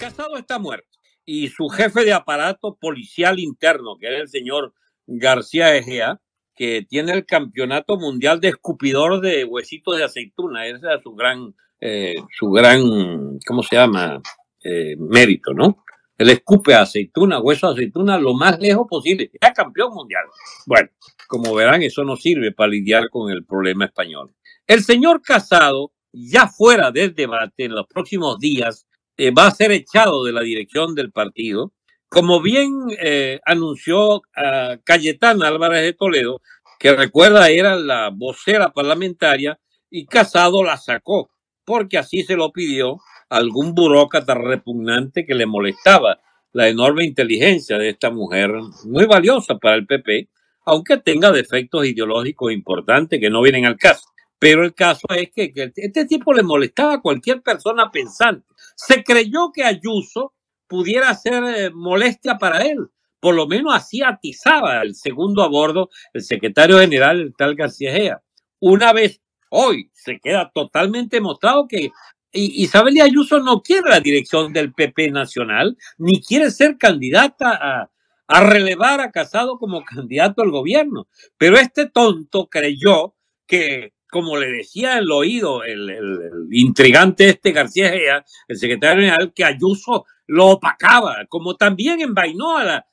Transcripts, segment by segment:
Casado está muerto y su jefe de aparato policial interno, que era el señor García Egea, que tiene el campeonato mundial de escupidor de huesitos de aceituna, ese es su gran, eh, su gran, ¿cómo se llama? Eh, mérito, ¿no? Él escupe aceituna, hueso de aceituna, lo más lejos posible. Era campeón mundial. Bueno, como verán, eso no sirve para lidiar con el problema español. El señor Casado, ya fuera del debate en los próximos días, eh, va a ser echado de la dirección del partido. Como bien eh, anunció ah, Cayetana Álvarez de Toledo, que recuerda era la vocera parlamentaria, y Casado la sacó, porque así se lo pidió algún burócrata repugnante que le molestaba la enorme inteligencia de esta mujer, muy valiosa para el PP, aunque tenga defectos ideológicos importantes que no vienen al caso. Pero el caso es que, este tipo le molestaba a cualquier persona pensante. Se creyó que Ayuso pudiera ser eh, molestia para él. Por lo menos así atizaba el segundo a bordo el secretario general, el tal García Gea. Una vez hoy se queda totalmente mostrado que Isabel Ayuso no quiere la dirección del PP Nacional, ni quiere ser candidata a, a relevar a Casado como candidato al gobierno. Pero este tonto creyó que como le decía el oído el, intrigante este García Gea, el secretario general, que Ayuso lo opacaba, como también envainó a la,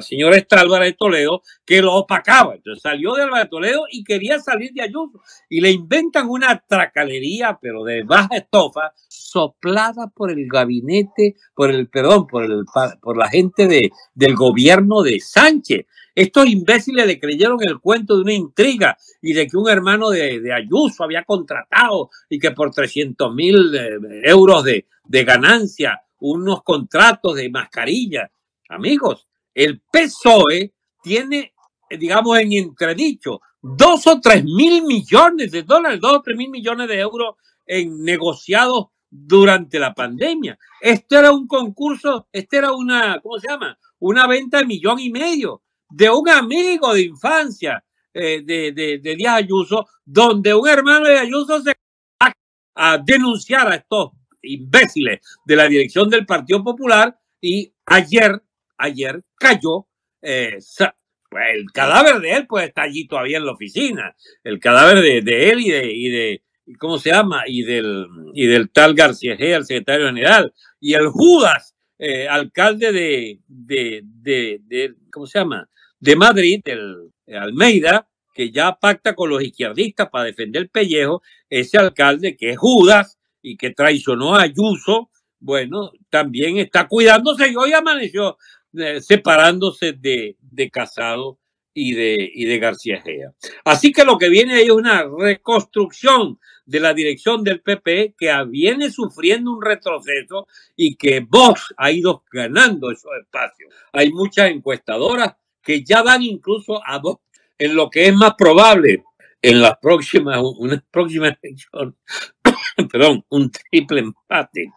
señora esta de Toledo, que lo opacaba. Entonces salió de Álvarez de Toledo y quería salir de Ayuso. Y le inventan una tracalería, pero de baja estofa, soplada por el gabinete, por el, perdón, por, el, por la gente de, del gobierno de Sánchez. Estos imbéciles le creyeron el cuento de una intriga y de que un hermano de, Ayuso había contratado y que por 300 mil eh, euros de, ganancia, unos contratos de mascarilla. Amigos, el PSOE tiene, eh, digamos, en entredicho dos o tres mil millones de dólares, dos o tres mil millones de euros en negociados durante la pandemia. Esto era un concurso, esto era una, ¿cómo se llama? Una venta de millón y medio de un amigo de infancia eh, de, de, Díaz Ayuso, donde un hermano de Ayuso se va a denunciar a estos imbéciles de la dirección del Partido Popular y ayer, ayer cayó eh, el cadáver de él, pues está allí todavía en la oficina, el cadáver de, él y de, ¿cómo se llama? Y del, y del tal García G, el secretario general, y el Judas eh, alcalde de, de, de, ¿cómo se llama? De Madrid, del Almeida, que ya pacta con los izquierdistas para defender el pellejo, ese alcalde que es Judas y que traicionó a Ayuso, bueno, también está cuidándose y hoy amaneció eh, separándose de, de Casado y de, y de García Gea. Así que lo que viene ahí es una reconstrucción de la dirección del PP e que viene sufriendo un retroceso y que Vox ha ido ganando esos espacios. Hay muchas encuestadoras que ya dan incluso a Vox en lo que es más probable en las próximas, una próxima elección, perdón, un triple empate.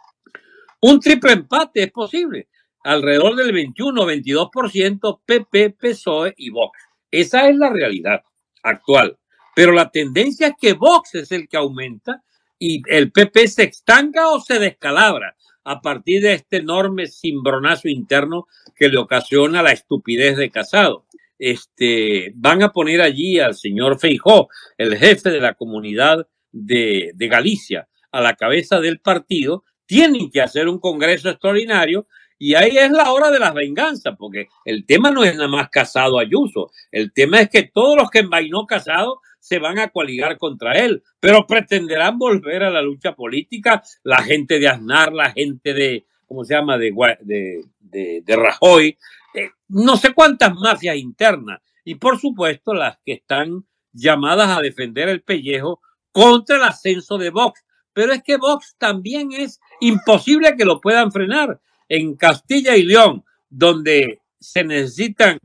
Un triple empate es posible alrededor del 21, 22% PP, PSOE y Vox. Esa es la realidad actual. Pero la tendencia es que Vox es el que aumenta y el PP se estanca o se descalabra a partir de este enorme cimbronazo interno que le ocasiona la estupidez de Casado. Este, van a poner allí al señor Feijó, el jefe de la comunidad de Galicia, a la cabeza del partido. Tienen que hacer un congreso extraordinario y ahí es la hora de la venganza, porque el tema no es nada más casado Ayuso. El tema es que todos los que envainó casado se van a coaligar contra él, pero pretenderán volver a la lucha política la gente de Aznar, la gente de, ¿cómo se llama?, de, de, Rajoy, eh, no sé cuántas mafias internas, y por supuesto las que están llamadas a defender el pellejo contra el ascenso de Vox. Pero es que Vox también es imposible que lo puedan frenar en Castilla y León, donde se necesitan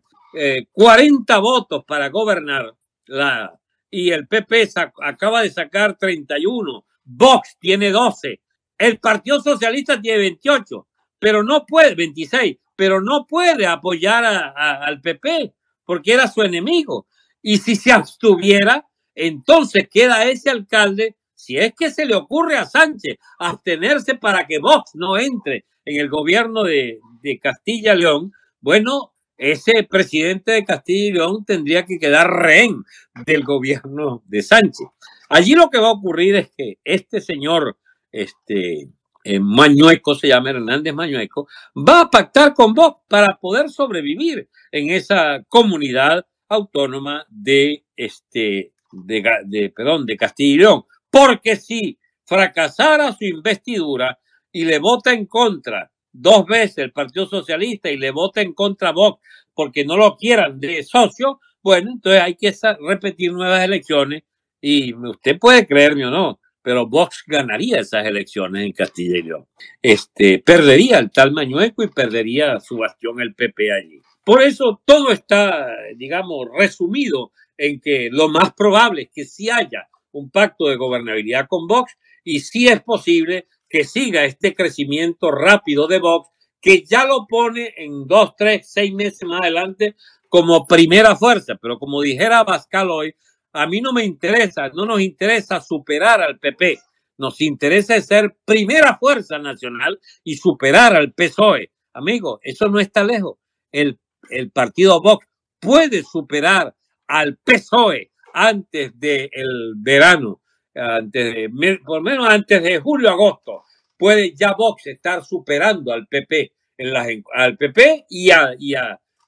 40 eh, votos para gobernar, la, y el PP acaba de sacar 31, Vox tiene 12, el Partido Socialista tiene 28, pero no puede, 26, pero no puede apoyar al PP porque era su enemigo. Y si se abstuviera, entonces queda ese alcalde si es que se le ocurre a Sánchez abstenerse para que Vox no entre en el gobierno de, Castilla y León, bueno, ese presidente de Castilla y León tendría que quedar rehén del gobierno de Sánchez. Allí lo que va a ocurrir es que este señor, este eh, Mañueco, se llama Hernández Mañueco, va a pactar con Vox para poder sobrevivir en esa comunidad autónoma de, este, de Castilla y León. Porque si fracasara su investidura y le vota en contra dos veces el Partido Socialista y le vota en contra Vox porque no lo quieran de socio, bueno, entonces hay que repetir nuevas elecciones y usted puede creerme o no, pero Vox ganaría esas elecciones en Castilla y León. Este, perdería el tal Mañueco y perdería su bastión el PP allí. Por eso todo está, digamos, resumido en que lo más probable es que si haya un pacto de gobernabilidad con Vox y si es posible que siga este crecimiento rápido de Vox, que ya lo pone en dos, tres, seis meses más adelante como primera fuerza. Pero como dijera Pascal hoy, a mí no me interesa, no nos interesa superar al PP, nos interesa ser primera fuerza nacional y superar al PSOE. Amigo, eso no está lejos. El, el partido Vox puede superar al PSOE antes del verano, antes de, por lo menos antes de julio-agosto, puede ya Vox estar superando al PP, en al PP y, y,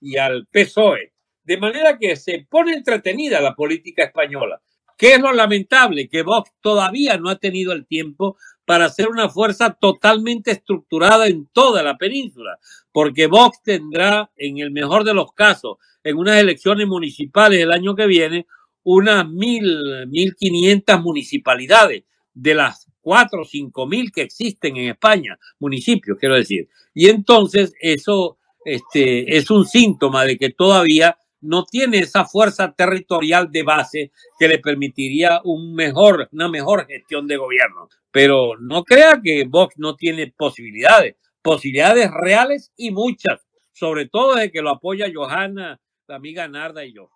y al PSOE. De manera que se pone entretenida la política española. ¿Qué es lo lamentable? Que Vox todavía no ha tenido el tiempo para ser una fuerza totalmente estructurada en toda la península, porque Vox tendrá, en el mejor de los casos, en unas elecciones municipales el año que viene, unas mil, mil quinientas municipalidades de las cuatro o cinco mil que existen en España, municipios, quiero decir. Y entonces eso este, es un síntoma de que todavía no tiene esa fuerza territorial de base que le permitiría un mejor, una mejor gestión de gobierno. Pero no crea que Vox no tiene posibilidades, posibilidades reales y muchas, sobre todo de que lo apoya Johanna, la amiga Narda y yo.